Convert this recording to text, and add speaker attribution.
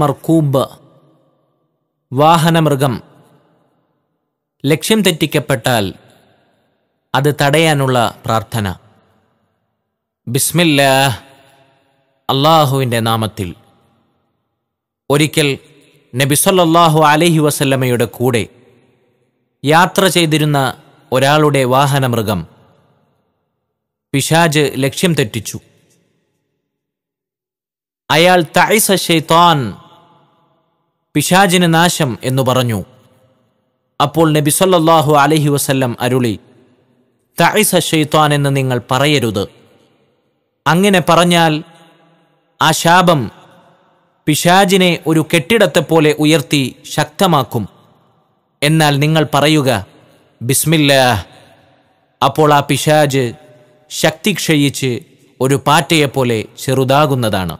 Speaker 1: മർക്കൂബ് വാഹനമൃഗം ലക്ഷ്യം തെറ്റിക്കപ്പെട്ടാൽ അത് തടയാനുള്ള പ്രാർത്ഥന ബിസ്മില്ല അള്ളാഹുവിൻ്റെ നാമത്തിൽ ഒരിക്കൽ നബിസൊല്ലാഹു അലഹി വസല്ലമ്മയുടെ കൂടെ യാത്ര ചെയ്തിരുന്ന ഒരാളുടെ വാഹനമൃഗം പിശാജ് ലക്ഷ്യം തെറ്റിച്ചു അയാൾ തൈസ ഷെയ്ത്താൻ പിശാജിന് നാശം എന്നു പറഞ്ഞു അപ്പോൾ നബി സല്ലാഹു അലഹി വസല്ലം അരുളി തൈസ ഷെയ്ത്താൻ എന്ന് നിങ്ങൾ പറയരുത് അങ്ങനെ പറഞ്ഞാൽ ആ ശാപം പിശാജിനെ ഒരു കെട്ടിടത്തെപ്പോലെ ഉയർത്തി ശക്തമാക്കും എന്നാൽ നിങ്ങൾ പറയുക ബിസ്മില്ല അപ്പോൾ ആ പിശാജ് ശക്തി ക്ഷയിച്ച് ഒരു പാറ്റയെപ്പോലെ ചെറുതാകുന്നതാണ്